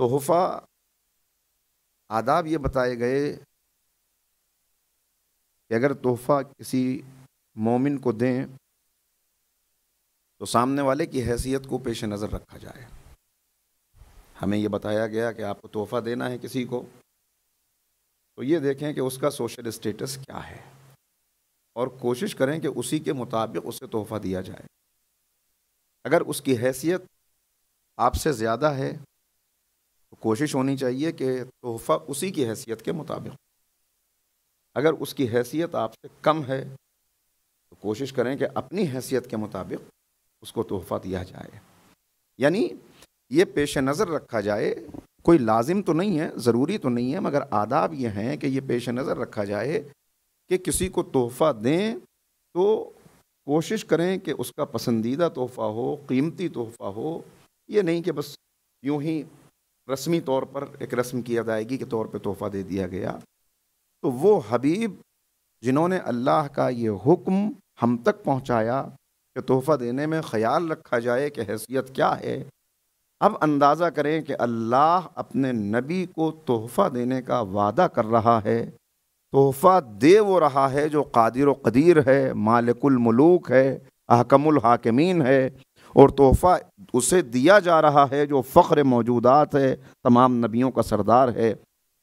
तोहफा आदाब ये बताए गए कि अगर तोहफ़ा किसी मोमिन को दें तो सामने वाले की हैसियत को पेश नज़र रखा जाए हमें यह बताया गया कि आपको तोहफ़ा देना है किसी को तो ये देखें कि उसका सोशल स्टेटस क्या है और कोशिश करें कि उसी के मुताबिक उसे तोहफ़ा दिया जाए अगर उसकी हैसियत आपसे ज़्यादा है तो कोशिश होनी चाहिए कि तोहफ़ा उसी की हैसियत के मुताबिक अगर उसकी हैसियत आपसे कम है तो कोशिश करें कि अपनी हैसियत के मुताबिक उसको तोहफ़ा दिया जाए यानी ये पेश नज़र रखा जाए कोई लाजिम तो नहीं है ज़रूरी तो नहीं है मगर आदाब ये हैं कि ये पेश नज़र रखा जाए कि किसी को तोहफ़ा दें तो कोशिश करें कि उसका पसंदीदा तोहफ़ा हो कीमती तोहफ़ा हो ये नहीं कि बस यूं ही रस्मी तौर पर एक रस्म की अदायगी के तौर पे तोहफ़ा दे दिया गया तो वो हबीब जिन्होंने अल्लाह का ये हुक्म हम तक पहुंचाया कि तोहफ़ा देने में ख्याल रखा जाए कि हैसियत क्या है अब अंदाज़ा करें कि अल्लाह अपने नबी को तोहफ़ा देने का वादा कर रहा है तोहफ़ा दे वो रहा है जो कादिर कदीर है मालिकुलमलूक है अहकमुल हाकिमीन है और तोहफ़ा उसे दिया जा रहा है जो फ़ख्र मौजूदात है तमाम नबियों का सरदार है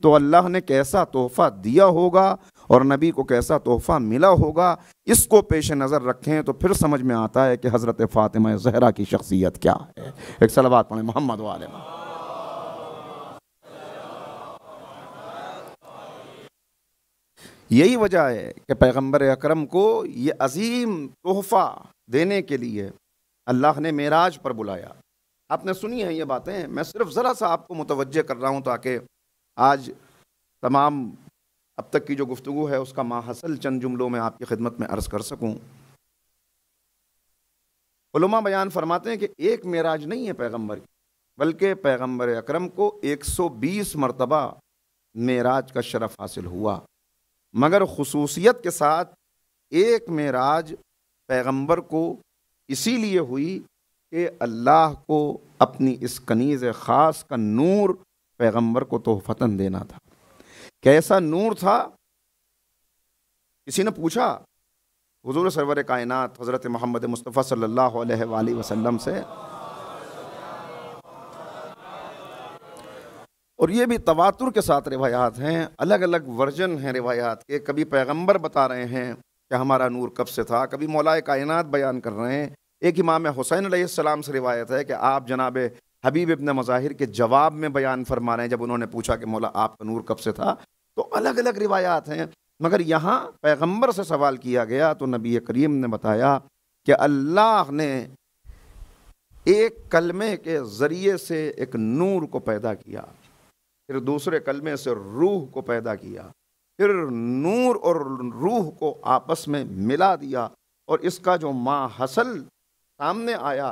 तो अल्लाह ने कैसा तोहफ़ा दिया होगा और नबी को कैसा तोहफ़ा मिला होगा इसको पेश नज़र रखें तो फिर समझ में आता है कि हज़रत फ़ातिमा जहरा की शख्सियत क्या है एक सलवात पढ़ें मोहम्मद वाले यही वजह है कि पैगंबर अकरम को ये अजीम तोहफ़ा देने के लिए अल्लाह ने मेराज पर बुलाया आपने सुनी है ये बातें मैं सिर्फ ज़रा सा आपको मुतवजह कर रहा हूँ ताकि आज तमाम अब तक की जो गुफ्तु है उसका माहसल चंद जुमलों में आपकी खिदमत में अर्ज़ कर सकूँ उलमा बयान फरमाते हैं कि एक मेराज नहीं है पैगम्बर की बल्कि पैगम्बर अक्रम को 120 मरतबा मेराज का शरफ हासिल हुआ मगर खसूसियत के साथ एक मराज पैगंबर को इसीलिए हुई कि अल्लाह को अपनी इस कनीज़ ख़ास का नूर पैगंबर को तोहफ़ता देना था कैसा नूर था किसी ने पूछा हजूर सरवर कायनत हज़रत महमद मुस्तफ़ा सल्लल्लाहु अलैहि वसल्लम से और ये भी तवातुर के साथ रिवायात हैं अलग अलग वर्जन हैं रिवायात के कभी पैगंबर बता रहे हैं कि हमारा नूर कब से था कभी मौलाए कायनात बयान कर रहे हैं एक इमाम हुसैन सलाम से रिवायत है कि आप जनाब हबीब इबन मज़ाहिर के जवाब में बयान फरमा रहे हैं जब उन्होंने पूछा कि मौला आपका नूर कब से था तो अलग अलग रिवायात हैं मगर यहाँ पैगम्बर से सवाल किया गया तो नबी करीम ने बताया कि अल्लाह ने एक कलमे के ज़रिए से एक नूर को पैदा किया फिर दूसरे कलमे से रूह को पैदा किया फिर नूर और रूह को आपस में मिला दिया और इसका जो माँ हसल सामने आया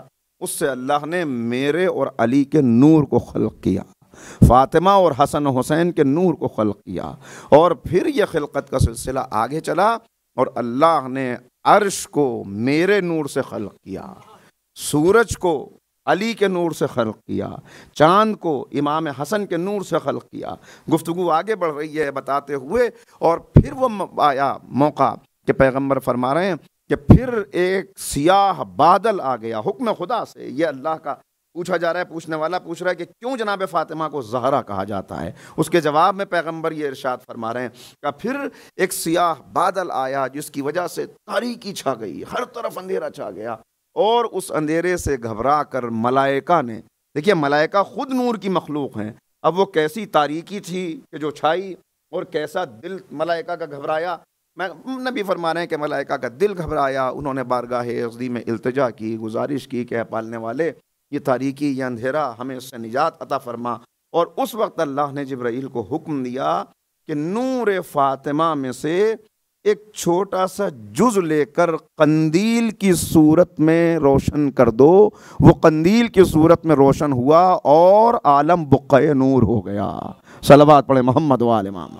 उससे अल्लाह ने मेरे और अली के नूर को खल किया फ़ातिमा और हसन हुसैन के नूर को खल किया और फिर यह खिलकत का सिलसिला आगे चला और अल्लाह ने अर्श को मेरे नूर से खल किया सूरज को अली के नूर से खल किया चाँद को इमाम हसन के नूर से खल किया गुफ्तु आगे बढ़ रही है बताते हुए और फिर वो आया मौका कि पैगम्बर फरमा रहे हैं कि फिर एक सियाह बादल आ गया हुक्म खुदा से ये अल्लाह का पूछा जा रहा है पूछने वाला पूछ रहा है कि क्यों जनाब फ़ातिमा को जहरा कहा जाता है उसके जवाब में पैगंबर ये इरशाद फरमा रहे हैं का फिर एक सियाह बादल आया जिसकी वजह से तारीकी छा गई हर तरफ अंधेरा छा गया और उस अंधेरे से घबरा कर मलाइका ने देखिए मलाइका खुद नूर की मखलूक हैं अब वो कैसी तारीकी थी कि जो छाई और कैसा दिल मलाइका का घबराया मैं नबी फरमा रहे हैं कि मलाइका का दिल घबराया उन्होंने बारगाह अजदी में अल्तजा की गुजारिश की कि पालने वाले ये तारीकी ये अंधेरा हमें उससे निजात अता फरमा और उस वक्त अल्लाह ने जब्राइल को हुक्म दिया कि नूर फातिमा में से एक छोटा सा जुज लेकर कंदील की सूरत में रोशन कर दो वो कंदील की सूरत में रोशन हुआ और आलम बुक़ नूर हो गया सलवात पढ़े मोहम्मद वाल इमाम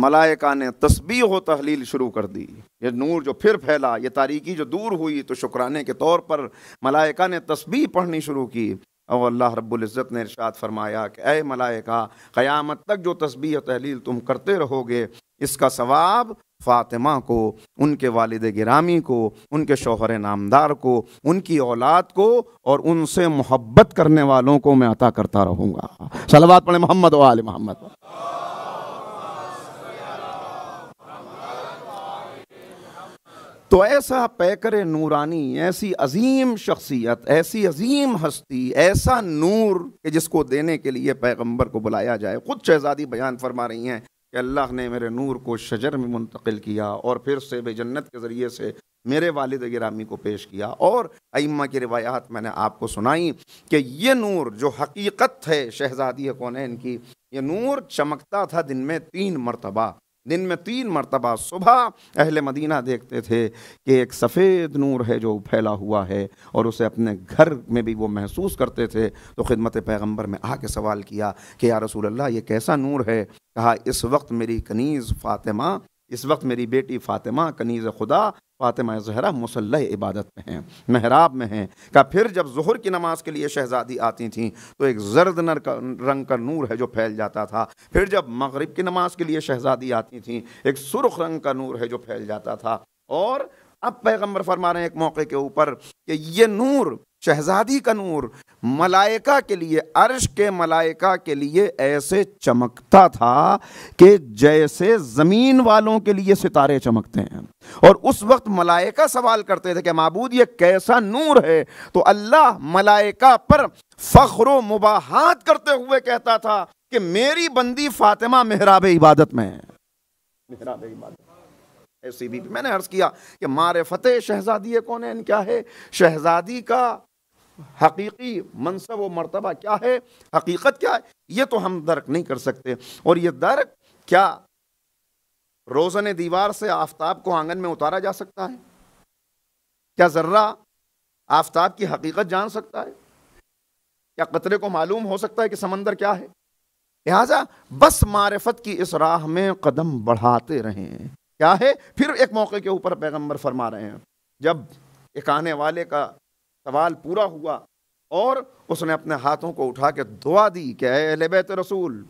मलायका ने तस्बी हो तहलील शुरू कर दी ये नूर जो फिर फैला ये तारीकी जो दूर हुई तो शुक्राने के तौर पर मलायका ने तस्बी पढ़नी शुरू की और अल्लाह रब्ज़त ने इरशाद फरमाया कि अय मलाइका क़यामत तक जो तस्बी और तहलील तुम करते रहोगे इसका सवाब फ़ातिमा को उनके वालद गिरामी को उनके शोहर नामदार को उनकी औलाद को और उनसे मोहब्बत करने वालों को मैं अता करता रहूँगा सलवात पढ़े मोहम्मद वाल मोहम्मद तो ऐसा पैकर नूरानी ऐसी अजीम शख्सियत ऐसी अजीम हस्ती ऐसा नूर कि जिसको देने के लिए पैगंबर को बुलाया जाए खुद शहजादी बयान फरमा रही हैं कि अल्लाह ने मेरे नूर को शजर में मुंतकिल किया और फिर से जन्नत के ज़रिए से मेरे वालद गिरामी को पेश किया और अम्मा की रिवायात मैंने आपको सुनाई कि ये नूर जो हकीकत है शहजादी कौन की ये नूर चमकता था दिन में तीन मरतबा दिन में तीन मरतबा सुबह अहल मदीना देखते थे कि एक सफ़ेद नूर है जो फैला हुआ है और उसे अपने घर में भी वो महसूस करते थे तो ख़िदमत पैगम्बर में आके सवाल किया कि या रसूल अल्लाह ये कैसा नूर है कहा इस वक्त मेरी कनीज़ फ़ातिमा इस वक्त मेरी बेटी फ़ातिमा कनीज़ खुदा फ़ातिमा जहरा मुसल इबादत में हैं महराब में हैं का फिर जब जहर की नमाज के लिए शहज़ादी आती थी तो एक जर्द नर का रंग का नूर है जो फैल जाता था फिर जब मगरब की नमाज के लिए शहज़ादी आती थी एक सुरख रंग का नूर है जो फैल जाता था और अब पैगम्बर फरमा रहे हैं एक मौके के ऊपर कि ये नूर शहजादी का नूर मलाइका के लिए अर्श के मलाइका के लिए ऐसे चमकता था कि जैसे ज़मीन वालों के लिए सितारे चमकते हैं और उस वक्त मलाइका सवाल करते थे कि मबूद ये कैसा नूर है तो अल्लाह मलाइका पर फ़ख्र मुबाहत करते हुए कहता था कि मेरी बंदी फातिमा मेहराब इबादत में है मेहराब इबादत ऐसी भी मैंने अर्ज़ किया कि मारे फतेह शहजादी कौन है क्या है शहजादी का हकीकी मनसब व मरतबा क्या है हकीकत क्या है ये तो हम दर्क नहीं कर सकते और ये दर्क क्या रोज़न दीवार से आफ्ताब को आंगन में उतारा जा सकता है क्या जर्रा आफ्ताब की हकीकत जान सकता है क्या कतरे को मालूम हो सकता है कि समंदर क्या है लिहाजा बस मारफत की इस राह में कदम बढ़ाते रहे क्या है फिर एक मौके के ऊपर पैगंबर फरमा रहे हैं जब एक आने वाले का सवाल पूरा हुआ और उसने अपने हाथों को उठा के दुआ दी कि अहले बैत रसूल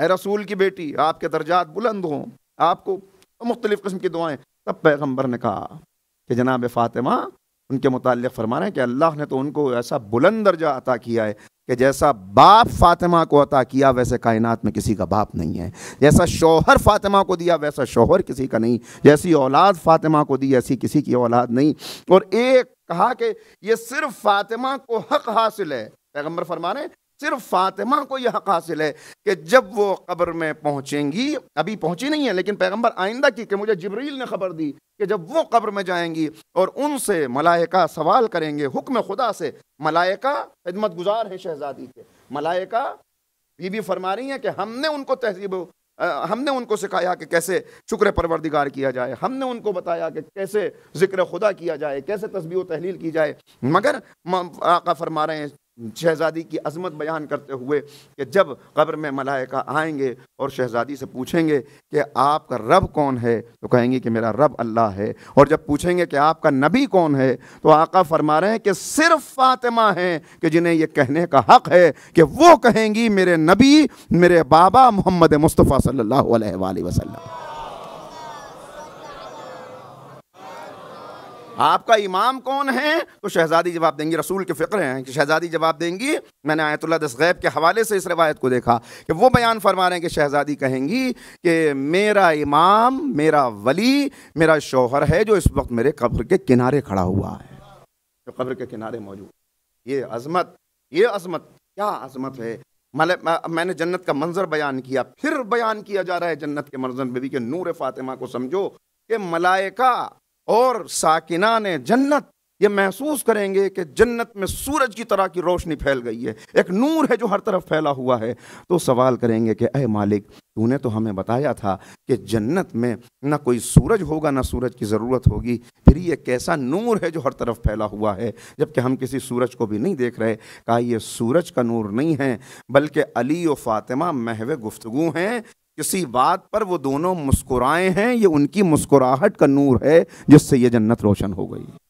ए रसूल की बेटी आपके दर्जात बुलंद हों आपको मुख्तलिफ़ किस्म की दुआएं तब पैगम्बर ने कहा कि जनाब फ़ातिमा उनके मुतल फरमा रहे हैं कि अल्लाह ने तो उनको ऐसा बुलंद दर्जा अता किया है कि जैसा बाप फातिमा को अता किया वैसे कायनात में किसी का बाप नहीं है जैसा शोहर फातिमा को दिया वैसा शोहर किसी का नहीं जैसी औलाद फातिमा को दी ऐसी किसी की औलाद नहीं और एक कहा कि ये सिर्फ फातिमा को हक हासिल है पैगम्बर फरमाने सिर्फ फातिमा को यह हक हासिल है कि जब वो कब्र में पहुंचेंगी अभी पहुंची नहीं है लेकिन पैगंबर आइंदा की कि मुझे जबरील ने खबर दी कि जब वो कब्र में जाएंगी और उनसे मलाइका सवाल करेंगे हुक्म खुदा से मलाइका खिदमत गुजार है शहजादी के मलाइका बीबी फरमा रही हैं कि हमने उनको तहजीब हमने उनको सिखाया कि कैसे शुक्र परवरदिगार किया जाए हमने उनको बताया कि कैसे ज़िक्र खुदा किया जाए कैसे तस्वीर तहलील की जाए मगर आका फरमा रहे हैं शहज़ादी की अजमत बयान करते हुए कि जब कब्र में मलाइका आएंगे और शहज़ादी से पूछेंगे कि आपका रब कौन है तो कहेंगे कि मेरा रब अल्लाह है और जब पूछेंगे कि आपका नबी कौन है तो आका फरमा रहे हैं कि सिर्फ फातिमा हैं कि जिन्हें यह कहने का हक़ है कि वो कहेंगी मेरे नबी मेरे बाबा मोहम्मद मुस्तफ़ा सल्ला वसलम आपका इमाम कौन है तो शहजादी जवाब देंगी रसूल के फ़िक्र हैं कि शहजादी जवाब देंगी मैंने आयतुल्ला गैब के हवाले से इस रवायत को देखा कि वो बयान फरमा रहे हैं कि शहजादी कहेंगी कि मेरा इमाम मेरा वली मेरा शोहर है जो इस वक्त मेरे कब्र के किनारे खड़ा हुआ है जो कब्र के किनारे मौजूद ये अजमत ये अजमत क्या अजमत है मल मैंने जन्नत का मंजर बयान किया फिर बयान किया जा रहा है जन्नत के मंजर बेबी के नूर फातिमा को समझो कि मलाइका और साकिना ने जन्नत ये महसूस करेंगे कि जन्नत में सूरज की तरह की रोशनी फैल गई है एक नूर है जो हर तरफ फैला हुआ है तो सवाल करेंगे कि अय मालिक तूने तो हमें बताया था कि जन्नत में ना कोई सूरज होगा ना सूरज की ज़रूरत होगी फिर ये कैसा नूर है जो हर तरफ फैला हुआ है जबकि हम किसी सूरज को भी नहीं देख रहे कहा ये सूरज का नूर नहीं है बल्कि अली व फातिमा महव गुफ्तु हैं किसी बात पर वो दोनों मुस्कुराए हैं ये उनकी मुस्कुराहट का नूर है जिससे ये जन्नत रोशन हो गई